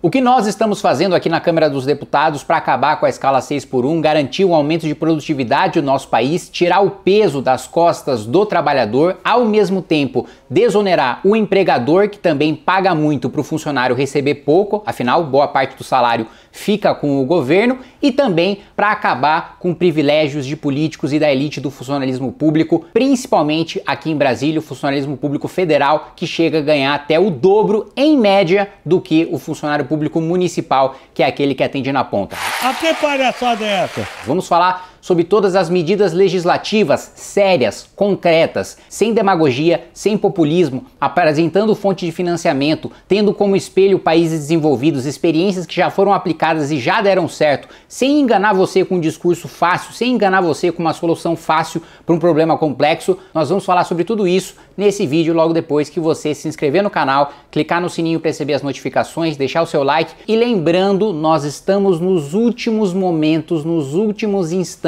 O que nós estamos fazendo aqui na Câmara dos Deputados para acabar com a escala 6 por 1, garantir um aumento de produtividade no nosso país, tirar o peso das costas do trabalhador, ao mesmo tempo desonerar o empregador, que também paga muito para o funcionário receber pouco, afinal, boa parte do salário fica com o governo, e também para acabar com privilégios de políticos e da elite do funcionalismo público, principalmente aqui em Brasília, o funcionalismo público federal, que chega a ganhar até o dobro, em média, do que o funcionário público municipal, que é aquele que é atende na ponta. A que palhaçada é essa? Vamos falar sobre todas as medidas legislativas sérias, concretas, sem demagogia, sem populismo, apresentando fonte de financiamento, tendo como espelho países desenvolvidos, experiências que já foram aplicadas e já deram certo, sem enganar você com um discurso fácil, sem enganar você com uma solução fácil para um problema complexo. Nós vamos falar sobre tudo isso nesse vídeo logo depois que você se inscrever no canal, clicar no sininho para receber as notificações, deixar o seu like e lembrando, nós estamos nos últimos momentos, nos últimos instantes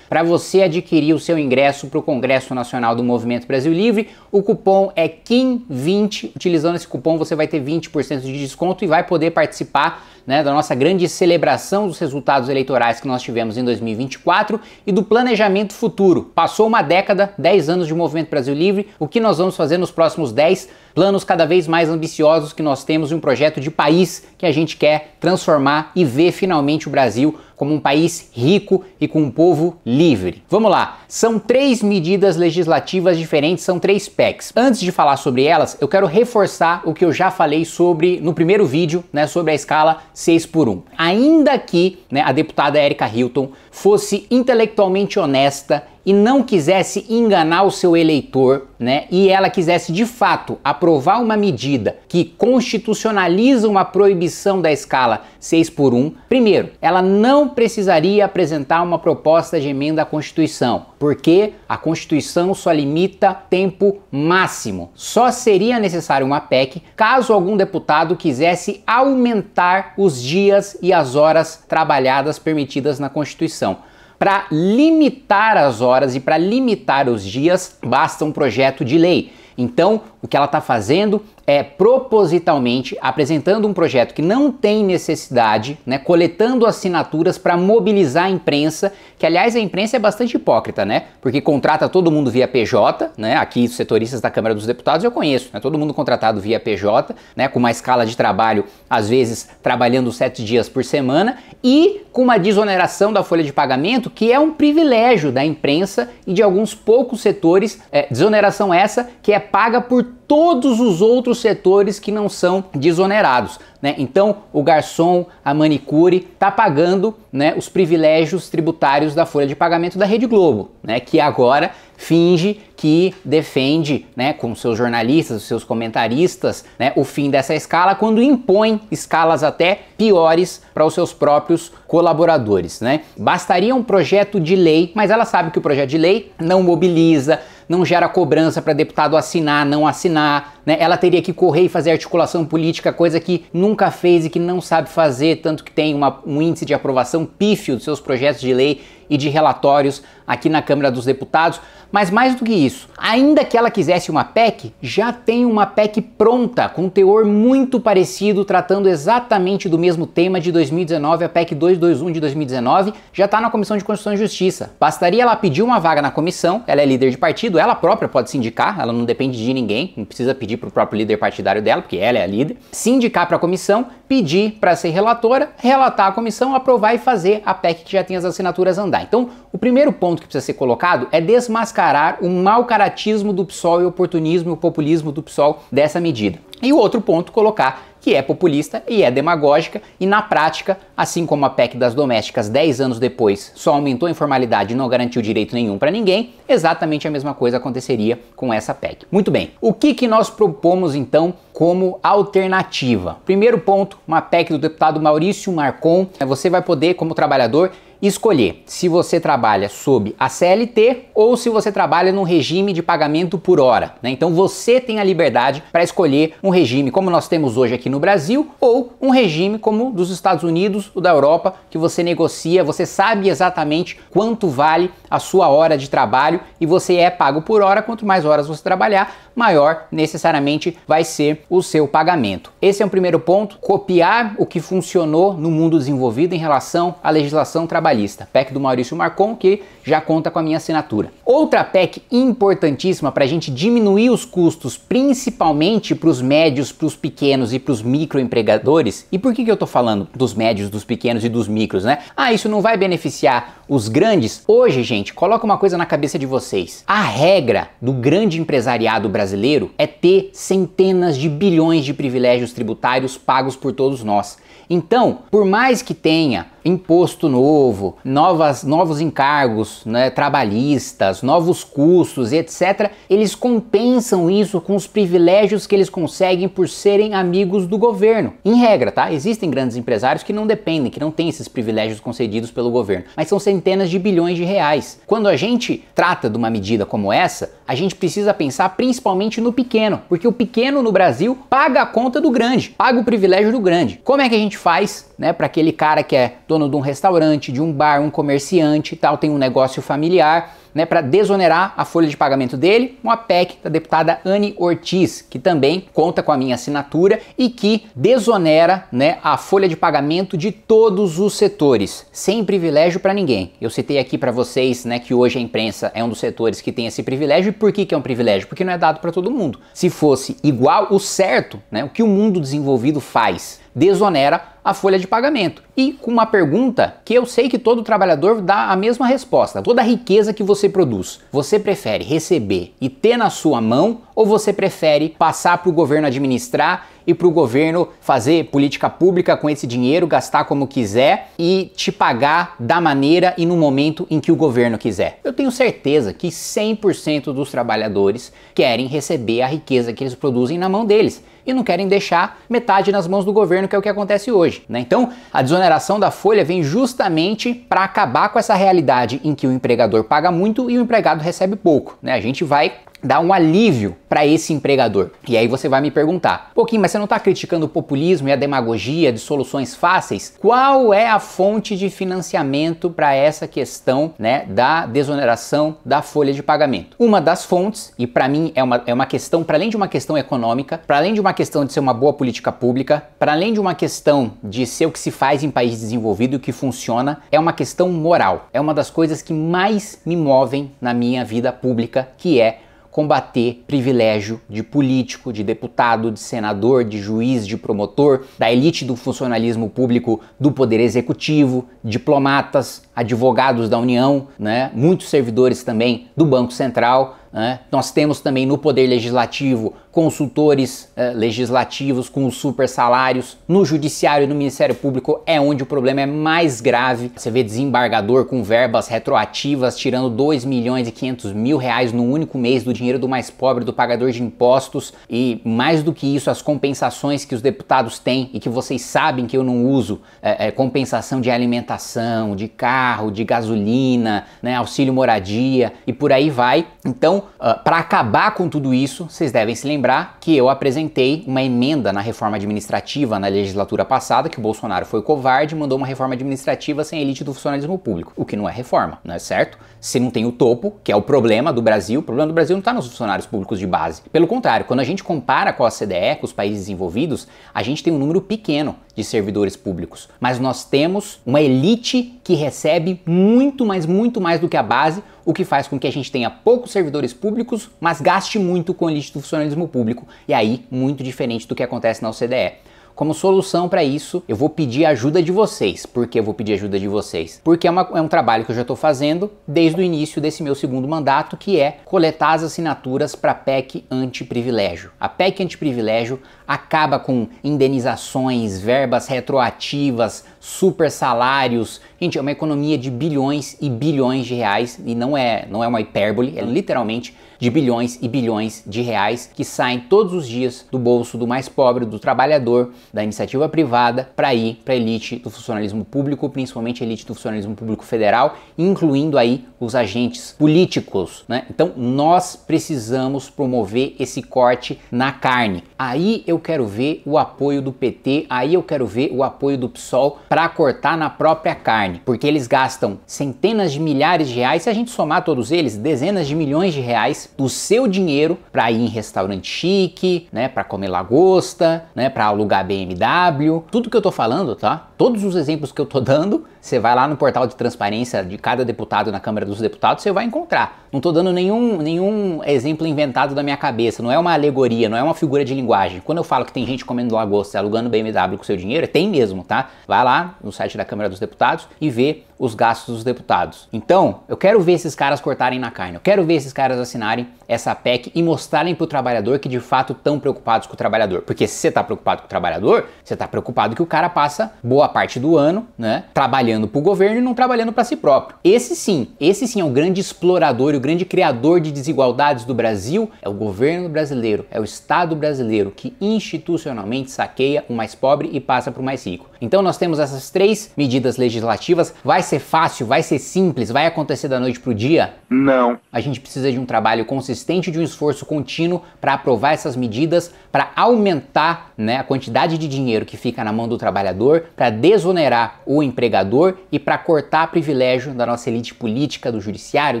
para você adquirir o seu ingresso para o Congresso Nacional do Movimento Brasil Livre, o cupom é KIM20. Utilizando esse cupom, você vai ter 20% de desconto e vai poder participar né, da nossa grande celebração dos resultados eleitorais que nós tivemos em 2024 e do planejamento futuro. Passou uma década, 10 anos de Movimento Brasil Livre, o que nós vamos fazer nos próximos 10 planos cada vez mais ambiciosos que nós temos e um projeto de país que a gente quer transformar e ver finalmente o Brasil como um país rico e com um povo livre. Vamos lá, são três medidas legislativas diferentes, são três PECs. Antes de falar sobre elas, eu quero reforçar o que eu já falei sobre no primeiro vídeo, né, sobre a escala 6 por 1. Ainda que né, a deputada Erika Hilton fosse intelectualmente honesta e não quisesse enganar o seu eleitor, né, e ela quisesse de fato aprovar uma medida que constitucionaliza uma proibição da escala 6 por 1, primeiro, ela não precisaria apresentar uma proposta de emenda à Constituição, porque a Constituição só limita tempo máximo. Só seria necessário uma PEC caso algum deputado quisesse aumentar os dias e as horas trabalhadas permitidas na Constituição para limitar as horas e para limitar os dias, basta um projeto de lei. Então, o que ela está fazendo é, propositalmente apresentando um projeto que não tem necessidade, né, coletando assinaturas para mobilizar a imprensa, que aliás a imprensa é bastante hipócrita, né? Porque contrata todo mundo via PJ, né? Aqui os setoristas da Câmara dos Deputados eu conheço, né? Todo mundo contratado via PJ, né? Com uma escala de trabalho às vezes trabalhando sete dias por semana e com uma desoneração da folha de pagamento que é um privilégio da imprensa e de alguns poucos setores, é, desoneração essa que é paga por todos os outros setores que não são desonerados. Né? Então, o garçom, a manicure, está pagando né, os privilégios tributários da folha de pagamento da Rede Globo, né, que agora finge que defende, né, com seus jornalistas, seus comentaristas, né, o fim dessa escala quando impõe escalas até piores para os seus próprios colaboradores, né? Bastaria um projeto de lei, mas ela sabe que o projeto de lei não mobiliza, não gera cobrança para deputado assinar, não assinar, né? Ela teria que correr e fazer articulação política, coisa que nunca fez e que não sabe fazer, tanto que tem uma, um índice de aprovação pífio dos seus projetos de lei e de relatórios aqui na Câmara dos Deputados. Mas mais do que isso, ainda que ela quisesse uma PEC, já tem uma PEC pronta, com um teor muito parecido, tratando exatamente do mesmo tema de 2019, a PEC 221 de 2019, já está na Comissão de Constituição e Justiça. Bastaria ela pedir uma vaga na comissão, ela é líder de partido, ela própria pode se indicar, ela não depende de ninguém, não precisa pedir pedir para o próprio líder partidário dela, porque ela é a líder, se indicar para a comissão, pedir para ser relatora, relatar a comissão, aprovar e fazer a PEC que já tem as assinaturas andar. Então, o primeiro ponto que precisa ser colocado é desmascarar o mau caratismo do PSOL e o oportunismo e o populismo do PSOL dessa medida. E o outro ponto, colocar que é populista e é demagógica, e na prática, assim como a PEC das domésticas 10 anos depois só aumentou a informalidade e não garantiu direito nenhum para ninguém, exatamente a mesma coisa aconteceria com essa PEC. Muito bem, o que, que nós propomos então como alternativa? Primeiro ponto, uma PEC do deputado Maurício Marcon, é, você vai poder, como trabalhador, escolher se você trabalha sob a CLT ou se você trabalha num regime de pagamento por hora. Né? Então você tem a liberdade para escolher um regime como nós temos hoje aqui no Brasil ou um regime como dos Estados Unidos, ou da Europa, que você negocia, você sabe exatamente quanto vale a sua hora de trabalho e você é pago por hora. Quanto mais horas você trabalhar, maior necessariamente vai ser o seu pagamento. Esse é um primeiro ponto, copiar o que funcionou no mundo desenvolvido em relação à legislação trabalhista. PEC do Maurício Marcon, que já conta com a minha assinatura. Outra PEC importantíssima para a gente diminuir os custos, principalmente para os médios, para os pequenos e para os microempregadores. E por que, que eu estou falando dos médios, dos pequenos e dos micros, né? Ah, isso não vai beneficiar os grandes? Hoje, gente, coloca uma coisa na cabeça de vocês. A regra do grande empresariado brasileiro brasileiro é ter centenas de bilhões de privilégios tributários pagos por todos nós. Então, por mais que tenha imposto novo, novas, novos encargos né, trabalhistas, novos custos, etc., eles compensam isso com os privilégios que eles conseguem por serem amigos do governo. Em regra, tá? Existem grandes empresários que não dependem, que não têm esses privilégios concedidos pelo governo, mas são centenas de bilhões de reais. Quando a gente trata de uma medida como essa, a gente precisa pensar principalmente principalmente no pequeno, porque o pequeno no Brasil paga a conta do grande, paga o privilégio do grande. Como é que a gente faz, né, para aquele cara que é dono de um restaurante, de um bar, um comerciante e tal, tem um negócio familiar, né, para desonerar a folha de pagamento dele, uma PEC da deputada Anne Ortiz, que também conta com a minha assinatura e que desonera né, a folha de pagamento de todos os setores, sem privilégio para ninguém. Eu citei aqui para vocês né, que hoje a imprensa é um dos setores que tem esse privilégio. E por que, que é um privilégio? Porque não é dado para todo mundo. Se fosse igual, o certo, né, o que o mundo desenvolvido faz desonera a folha de pagamento. E com uma pergunta que eu sei que todo trabalhador dá a mesma resposta. Toda a riqueza que você produz, você prefere receber e ter na sua mão ou você prefere passar para o governo administrar e para o governo fazer política pública com esse dinheiro, gastar como quiser e te pagar da maneira e no momento em que o governo quiser? Eu tenho certeza que 100% dos trabalhadores querem receber a riqueza que eles produzem na mão deles e não querem deixar metade nas mãos do governo, que é o que acontece hoje. Né? Então, a desoneração da folha vem justamente para acabar com essa realidade em que o empregador paga muito e o empregado recebe pouco. Né? A gente vai dar um alívio para esse empregador. E aí você vai me perguntar: "Pouquinho, mas você não está criticando o populismo e a demagogia de soluções fáceis? Qual é a fonte de financiamento para essa questão, né, da desoneração da folha de pagamento?" Uma das fontes, e para mim é uma, é uma questão para além de uma questão econômica, para além de uma questão de ser uma boa política pública, para além de uma questão de ser o que se faz em país desenvolvido que funciona, é uma questão moral. É uma das coisas que mais me movem na minha vida pública, que é combater privilégio de político, de deputado, de senador, de juiz, de promotor, da elite do funcionalismo público, do poder executivo, diplomatas, advogados da União, né? muitos servidores também do Banco Central. Né? Nós temos também no poder legislativo consultores eh, legislativos com super salários, no judiciário e no Ministério Público é onde o problema é mais grave. Você vê desembargador com verbas retroativas tirando 2 milhões e 500 mil reais no único mês do dinheiro do mais pobre, do pagador de impostos e mais do que isso, as compensações que os deputados têm e que vocês sabem que eu não uso, é, é, compensação de alimentação, de carro, de gasolina, né, auxílio moradia e por aí vai. Então, uh, ah, para acabar com tudo isso, vocês devem se lembrar lembrar que eu apresentei uma emenda na reforma administrativa na legislatura passada, que o Bolsonaro foi covarde e mandou uma reforma administrativa sem elite do funcionalismo público, o que não é reforma, não é certo? Se não tem o topo, que é o problema do Brasil, o problema do Brasil não está nos funcionários públicos de base. Pelo contrário, quando a gente compara com a CDE, com os países envolvidos a gente tem um número pequeno de servidores públicos, mas nós temos uma elite que recebe muito, mas muito mais do que a base, o que faz com que a gente tenha poucos servidores públicos, mas gaste muito com o institucionalismo público, e aí muito diferente do que acontece na OCDE. Como solução para isso, eu vou pedir a ajuda de vocês. Por que eu vou pedir ajuda de vocês? Porque é, uma, é um trabalho que eu já estou fazendo desde o início desse meu segundo mandato, que é coletar as assinaturas para a PEC antiprivilégio. A PEC antiprivilégio acaba com indenizações, verbas retroativas, super salários. Gente, é uma economia de bilhões e bilhões de reais e não é, não é uma hipérbole, é literalmente de bilhões e bilhões de reais que saem todos os dias do bolso do mais pobre, do trabalhador, da iniciativa privada para ir para a elite do funcionalismo público, principalmente a elite do funcionalismo público federal, incluindo aí os agentes políticos, né? Então, nós precisamos promover esse corte na carne. Aí eu quero ver o apoio do PT, aí eu quero ver o apoio do PSOL para cortar na própria carne, porque eles gastam centenas de milhares de reais, se a gente somar todos eles, dezenas de milhões de reais do seu dinheiro para ir em restaurante chique, né, para comer lagosta, né, para alugar BMW. Tudo que eu tô falando, tá? Todos os exemplos que eu tô dando você vai lá no portal de transparência de cada deputado na Câmara dos Deputados, você vai encontrar. Não estou dando nenhum, nenhum exemplo inventado da minha cabeça, não é uma alegoria, não é uma figura de linguagem. Quando eu falo que tem gente comendo lagosta e alugando BMW com seu dinheiro, é tem mesmo, tá? Vai lá no site da Câmara dos Deputados e vê os gastos dos deputados. Então, eu quero ver esses caras cortarem na carne, eu quero ver esses caras assinarem essa PEC e mostrarem pro trabalhador que de fato estão preocupados com o trabalhador. Porque se você tá preocupado com o trabalhador, você tá preocupado que o cara passa boa parte do ano, né, trabalhando pro governo e não trabalhando para si próprio. Esse sim, esse sim é o grande explorador e o grande criador de desigualdades do Brasil, é o governo brasileiro, é o Estado brasileiro que institucionalmente saqueia o mais pobre e passa pro mais rico. Então nós temos essas três medidas legislativas, vai ser fácil? Vai ser simples? Vai acontecer da noite pro dia? Não. A gente precisa de um trabalho consistente, de um esforço contínuo para aprovar essas medidas, para aumentar né, a quantidade de dinheiro que fica na mão do trabalhador, para desonerar o empregador e para cortar privilégio da nossa elite política, do judiciário,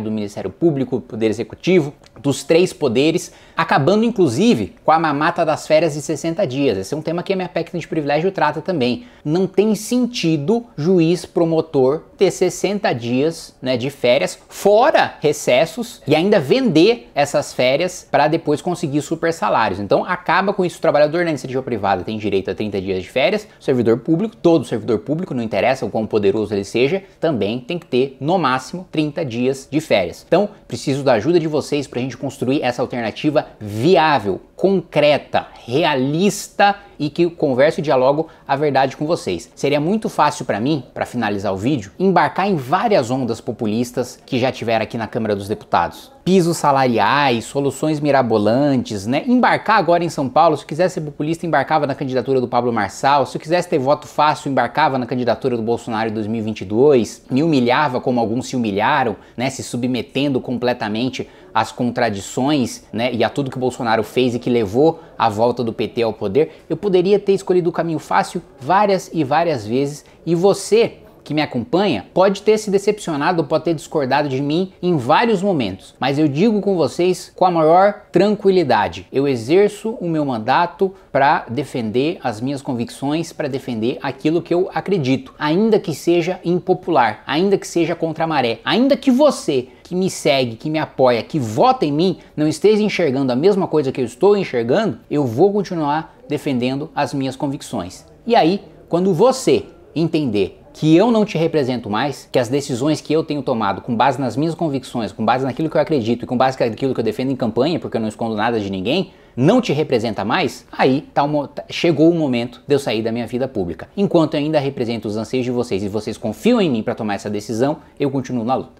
do Ministério Público, do Poder Executivo, dos três poderes, acabando inclusive com a mamata das férias de 60 dias. Esse é um tema que a minha PEC de privilégio trata também. Não tem sentido juiz, promotor, ter 60 dias né, de férias, fora recessos, e ainda vender essas férias para depois conseguir super salários. Então acaba com isso. O trabalhador na né, iniciativa privada tem direito a 30 dias de férias, o servidor público, todo servidor público, não interessa o quão poderoso ele seja, também tem que ter no máximo 30 dias de férias. Então preciso da ajuda de vocês para a gente construir essa alternativa viável, concreta, realista e que converso e dialogo a verdade com vocês. Seria muito fácil para mim, para finalizar o vídeo, embarcar em várias ondas populistas que já tiveram aqui na Câmara dos Deputados pisos salariais, soluções mirabolantes, né? Embarcar agora em São Paulo, se quisesse ser populista, embarcava na candidatura do Pablo Marçal, se quisesse ter voto fácil, embarcava na candidatura do Bolsonaro em 2022, me humilhava como alguns se humilharam, né? Se submetendo completamente às contradições né, e a tudo que o Bolsonaro fez e que levou a volta do PT ao poder, eu poderia ter escolhido o caminho fácil várias e várias vezes e você que me acompanha pode ter se decepcionado, pode ter discordado de mim em vários momentos, mas eu digo com vocês com a maior tranquilidade: eu exerço o meu mandato para defender as minhas convicções, para defender aquilo que eu acredito, ainda que seja impopular, ainda que seja contra a maré, ainda que você que me segue, que me apoia, que vota em mim, não esteja enxergando a mesma coisa que eu estou enxergando, eu vou continuar defendendo as minhas convicções. E aí, quando você entender que eu não te represento mais, que as decisões que eu tenho tomado com base nas minhas convicções, com base naquilo que eu acredito e com base naquilo que eu defendo em campanha, porque eu não escondo nada de ninguém, não te representa mais, aí tá uma, tá, chegou o momento de eu sair da minha vida pública. Enquanto eu ainda represento os anseios de vocês e vocês confiam em mim para tomar essa decisão, eu continuo na luta.